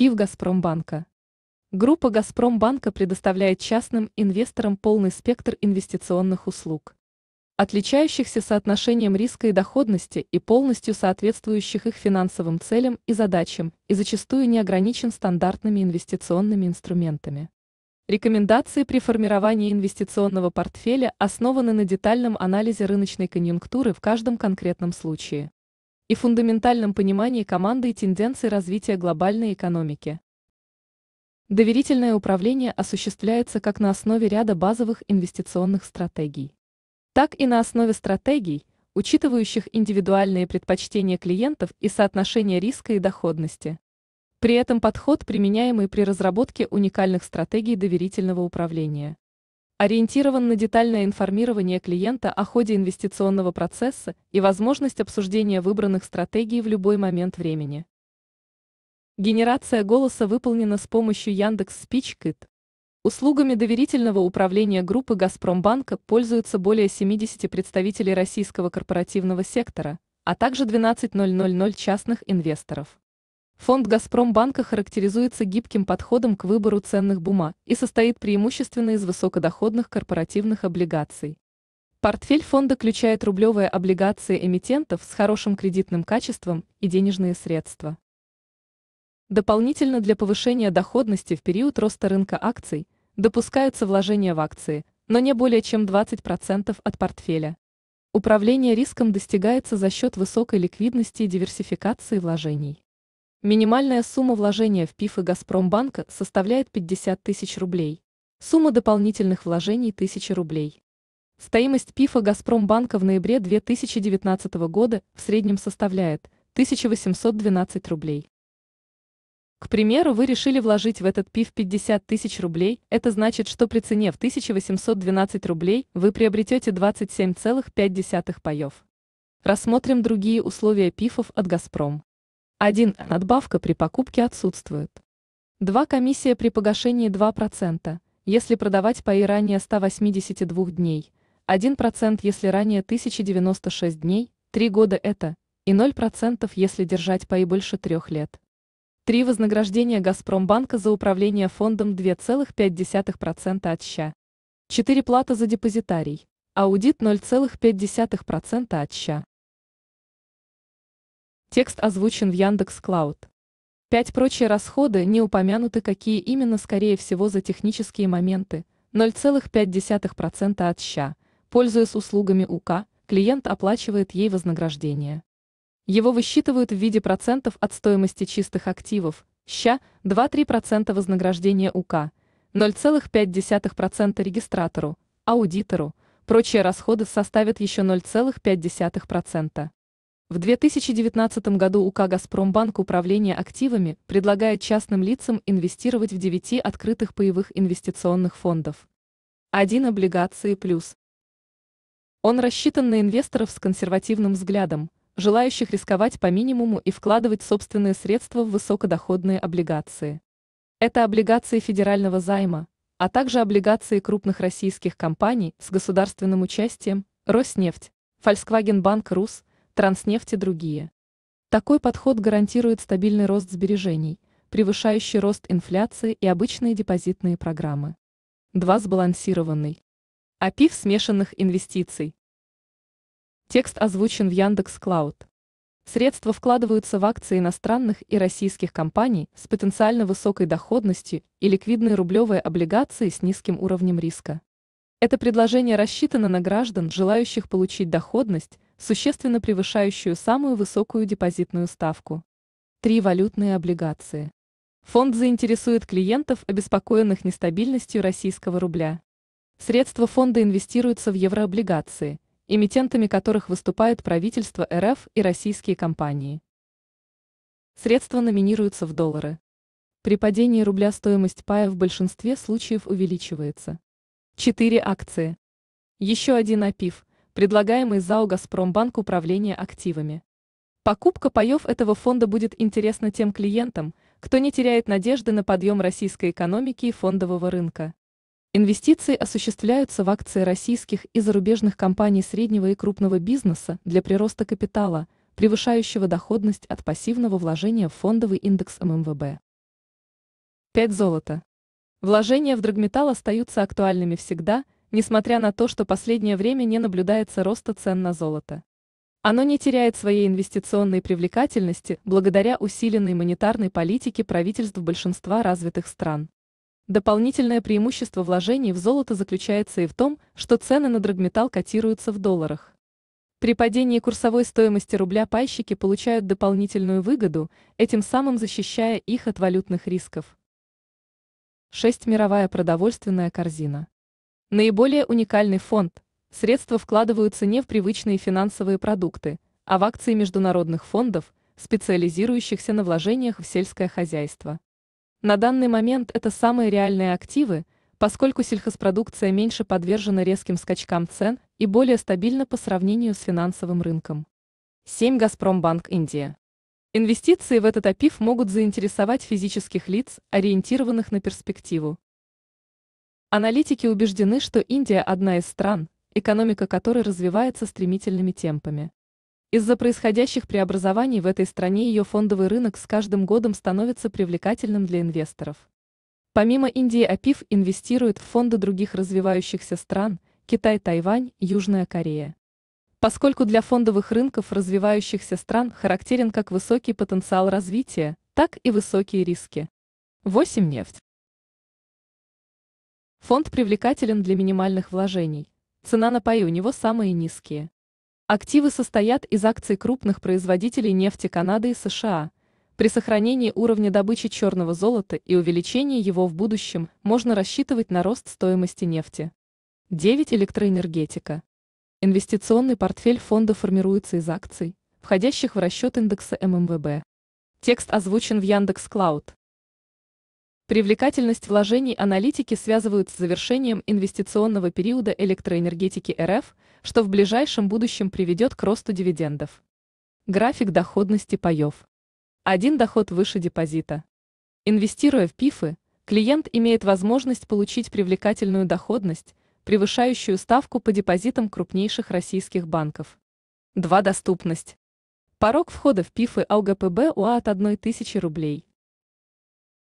ПИВ «Газпромбанка». Группа «Газпромбанка» предоставляет частным инвесторам полный спектр инвестиционных услуг, отличающихся соотношением риска и доходности и полностью соответствующих их финансовым целям и задачам, и зачастую не ограничен стандартными инвестиционными инструментами. Рекомендации при формировании инвестиционного портфеля основаны на детальном анализе рыночной конъюнктуры в каждом конкретном случае и фундаментальном понимании команды и тенденций развития глобальной экономики. Доверительное управление осуществляется как на основе ряда базовых инвестиционных стратегий, так и на основе стратегий, учитывающих индивидуальные предпочтения клиентов и соотношение риска и доходности. При этом подход, применяемый при разработке уникальных стратегий доверительного управления, ориентирован на детальное информирование клиента о ходе инвестиционного процесса и возможность обсуждения выбранных стратегий в любой момент времени. Генерация голоса выполнена с помощью Яндекс Спичкит. Услугами доверительного управления группы «Газпромбанка» пользуются более 70 представителей российского корпоративного сектора, а также 12 000 частных инвесторов. Фонд «Газпромбанка» характеризуется гибким подходом к выбору ценных бумаг и состоит преимущественно из высокодоходных корпоративных облигаций. Портфель фонда включает рублевые облигации эмитентов с хорошим кредитным качеством и денежные средства. Дополнительно для повышения доходности в период роста рынка акций допускаются вложения в акции, но не более чем 20% от портфеля. Управление риском достигается за счет высокой ликвидности и диверсификации вложений. Минимальная сумма вложения в ПИФы Газпромбанка составляет 50 тысяч рублей. Сумма дополнительных вложений – 1000 рублей. Стоимость ПИФа Газпромбанка в ноябре 2019 года в среднем составляет 1812 рублей. К примеру, вы решили вложить в этот ПИФ 50 тысяч рублей, это значит, что при цене в 1812 рублей вы приобретете 27,5 паев. Рассмотрим другие условия пифов от «Газпром». 1. Надбавка при покупке отсутствует. 2. Комиссия при погашении 2%, если продавать по и ранее 182 дней, 1% если ранее 1096 дней, 3 года это, и 0% если держать по и больше 3 лет. 3. Вознаграждение Газпромбанка за управление фондом 2,5% от ЩА. 4. Плата за депозитарий. Аудит 0,5% от ЩА. Текст озвучен в Яндекс Клауд. Пять прочие расходы не упомянуты, какие именно, скорее всего, за технические моменты. 0,5% от ща. Пользуясь услугами УК, клиент оплачивает ей вознаграждение. Его высчитывают в виде процентов от стоимости чистых активов, ща 2-3% вознаграждения УК, 0,5% регистратору, аудитору, прочие расходы составят еще 0,5%. В 2019 году УК «Газпромбанк» управление активами предлагает частным лицам инвестировать в 9 открытых паевых инвестиционных фондов. Один облигации плюс. Он рассчитан на инвесторов с консервативным взглядом, желающих рисковать по минимуму и вкладывать собственные средства в высокодоходные облигации. Это облигации федерального займа, а также облигации крупных российских компаний с государственным участием, Роснефть, Volkswagen Bank Рус – транснефть и другие. Такой подход гарантирует стабильный рост сбережений, превышающий рост инфляции и обычные депозитные программы. 2. Сбалансированный. АПИФ смешанных инвестиций. Текст озвучен в Яндекс Клауд. Средства вкладываются в акции иностранных и российских компаний с потенциально высокой доходностью и ликвидные рублевые облигации с низким уровнем риска. Это предложение рассчитано на граждан, желающих получить доходность, существенно превышающую самую высокую депозитную ставку. Три валютные облигации. Фонд заинтересует клиентов, обеспокоенных нестабильностью российского рубля. Средства фонда инвестируются в еврооблигации, эмитентами которых выступают правительство РФ и российские компании. Средства номинируются в доллары. При падении рубля стоимость пая в большинстве случаев увеличивается. Четыре акции. Еще один АПИФ – предлагаемый ЗАО «Газпромбанк» управления активами. Покупка паев этого фонда будет интересна тем клиентам, кто не теряет надежды на подъем российской экономики и фондового рынка. Инвестиции осуществляются в акции российских и зарубежных компаний среднего и крупного бизнеса для прироста капитала, превышающего доходность от пассивного вложения в фондовый индекс ММВБ. 5 золота. Вложения в драгметалл остаются актуальными всегда – несмотря на то, что последнее время не наблюдается роста цен на золото. Оно не теряет своей инвестиционной привлекательности благодаря усиленной монетарной политике правительств большинства развитых стран. Дополнительное преимущество вложений в золото заключается и в том, что цены на драгметалл котируются в долларах. При падении курсовой стоимости рубля пайщики получают дополнительную выгоду, этим самым защищая их от валютных рисков. 6. Мировая продовольственная корзина. Наиболее уникальный фонд. Средства вкладываются не в привычные финансовые продукты, а в акции международных фондов, специализирующихся на вложениях в сельское хозяйство. На данный момент это самые реальные активы, поскольку сельхозпродукция меньше подвержена резким скачкам цен и более стабильна по сравнению с финансовым рынком. 7. Газпромбанк Индия. Инвестиции в этот АПИФ могут заинтересовать физических лиц, ориентированных на перспективу. Аналитики убеждены, что Индия одна из стран, экономика которой развивается стремительными темпами. Из-за происходящих преобразований в этой стране ее фондовый рынок с каждым годом становится привлекательным для инвесторов. Помимо Индии АПИФ инвестирует в фонды других развивающихся стран – Китай, Тайвань, Южная Корея. Поскольку для фондовых рынков развивающихся стран характерен как высокий потенциал развития, так и высокие риски. 8 нефть. Фонд привлекателен для минимальных вложений. Цена на паи у него самые низкие. Активы состоят из акций крупных производителей нефти Канады и США. При сохранении уровня добычи черного золота и увеличении его в будущем можно рассчитывать на рост стоимости нефти. 9. Электроэнергетика. Инвестиционный портфель фонда формируется из акций, входящих в расчет индекса ММВБ. Текст озвучен в Яндекс.Клауд. Привлекательность вложений аналитики связывают с завершением инвестиционного периода электроэнергетики РФ, что в ближайшем будущем приведет к росту дивидендов. График доходности паев. Один доход выше депозита. Инвестируя в ПИФы, клиент имеет возможность получить привлекательную доходность, превышающую ставку по депозитам крупнейших российских банков. 2. Доступность. Порог входа в ПИФы АУГПБ УА от 1000 рублей –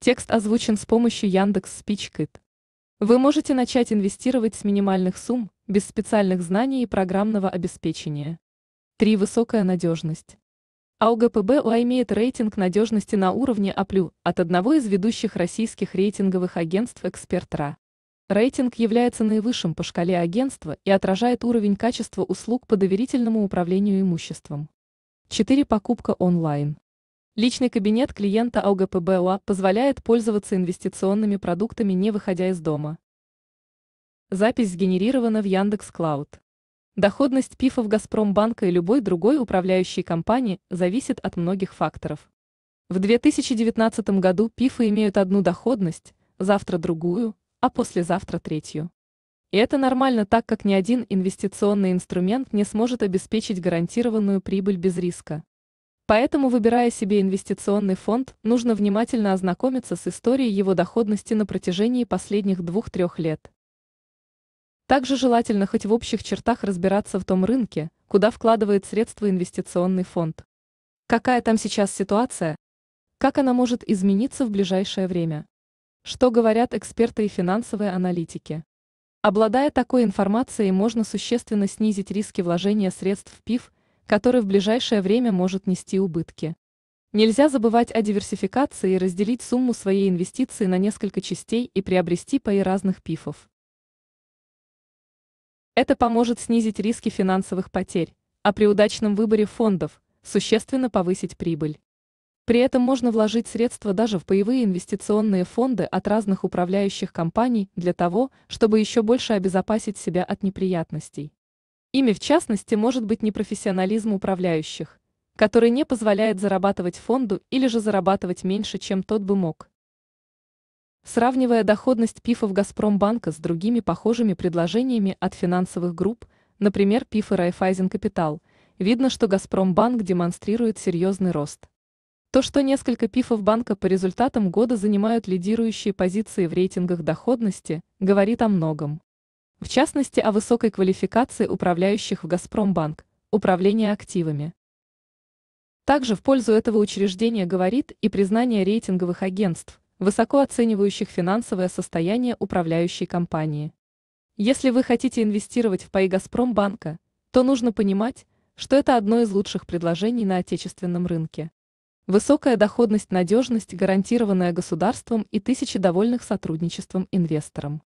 Текст озвучен с помощью Яндекс Спичкит. Вы можете начать инвестировать с минимальных сумм, без специальных знаний и программного обеспечения. 3. Высокая надежность. АУГПБО а имеет рейтинг надежности на уровне А+, от одного из ведущих российских рейтинговых агентств «Эксперт.РА». Рейтинг является наивысшим по шкале агентства и отражает уровень качества услуг по доверительному управлению имуществом. 4. Покупка онлайн. Личный кабинет клиента ОГПБ УА позволяет пользоваться инвестиционными продуктами, не выходя из дома. Запись сгенерирована в Яндекс Клауд. Доходность ПИФов Газпромбанка и любой другой управляющей компании зависит от многих факторов. В 2019 году ПИФы имеют одну доходность, завтра другую, а послезавтра третью. И это нормально, так как ни один инвестиционный инструмент не сможет обеспечить гарантированную прибыль без риска. Поэтому, выбирая себе инвестиционный фонд, нужно внимательно ознакомиться с историей его доходности на протяжении последних двух-трех лет. Также желательно хоть в общих чертах разбираться в том рынке, куда вкладывает средства инвестиционный фонд. Какая там сейчас ситуация? Как она может измениться в ближайшее время? Что говорят эксперты и финансовые аналитики? Обладая такой информацией, можно существенно снизить риски вложения средств в ПИФ – который в ближайшее время может нести убытки. Нельзя забывать о диверсификации и разделить сумму своей инвестиции на несколько частей и приобрести паи разных пифов. Это поможет снизить риски финансовых потерь, а при удачном выборе фондов существенно повысить прибыль. При этом можно вложить средства даже в паевые инвестиционные фонды от разных управляющих компаний для того, чтобы еще больше обезопасить себя от неприятностей. Ими в частности может быть непрофессионализм управляющих, который не позволяет зарабатывать фонду или же зарабатывать меньше, чем тот бы мог. Сравнивая доходность ПИФов Газпромбанка с другими похожими предложениями от финансовых групп, например, ПИФы и Райфайзен Капитал, видно, что Газпромбанк демонстрирует серьезный рост. То, что несколько пифов банка по результатам года занимают лидирующие позиции в рейтингах доходности, говорит о многом в частности о высокой квалификации управляющих в «Газпромбанк», управление активами. Также в пользу этого учреждения говорит и признание рейтинговых агентств, высоко оценивающих финансовое состояние управляющей компании. Если вы хотите инвестировать в паи «Газпромбанка», то нужно понимать, что это одно из лучших предложений на отечественном рынке. Высокая доходность, надежность, гарантированная государством и тысячи довольных сотрудничеством инвесторам.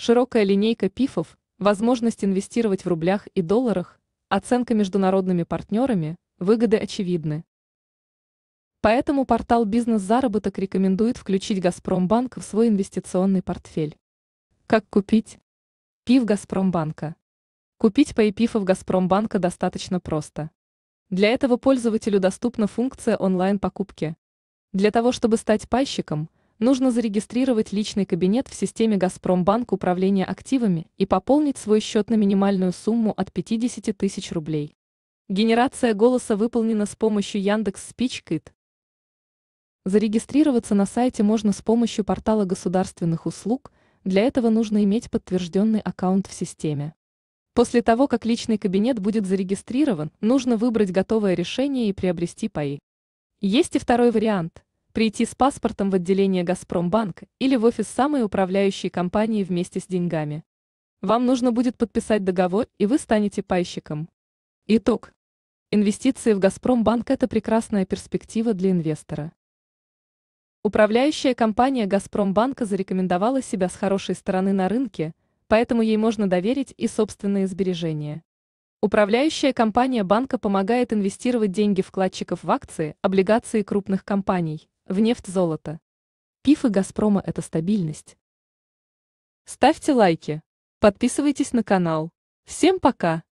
Широкая линейка пифов, возможность инвестировать в рублях и долларах, оценка международными партнерами, выгоды очевидны. Поэтому портал «Бизнес-заработок» рекомендует включить «Газпромбанк» в свой инвестиционный портфель. Как купить? ПИФ «Газпромбанка». Купить паи ПИФов «Газпромбанка» достаточно просто. Для этого пользователю доступна функция онлайн-покупки. Для того, чтобы стать пайщиком – нужно зарегистрировать личный кабинет в системе «Газпромбанк» управления активами и пополнить свой счет на минимальную сумму от 50 тысяч рублей. Генерация голоса выполнена с помощью Яндекс Спичкит. Зарегистрироваться на сайте можно с помощью портала государственных услуг, для этого нужно иметь подтвержденный аккаунт в системе. После того, как личный кабинет будет зарегистрирован, нужно выбрать готовое решение и приобрести паи. Есть и второй вариант – Прийти с паспортом в отделение «Газпромбанк» или в офис самой управляющей компании вместе с деньгами. Вам нужно будет подписать договор, и вы станете пайщиком. Итог. Инвестиции в «Газпромбанк» – это прекрасная перспектива для инвестора. Управляющая компания «Газпромбанка» зарекомендовала себя с хорошей стороны на рынке, поэтому ей можно доверить и собственные сбережения. Управляющая компания банка помогает инвестировать деньги вкладчиков в акции, облигации крупных компаний, в нефть золото. ПИФ и «Газпрома» — это стабильность. Ставьте лайки. Подписывайтесь на канал. Всем пока!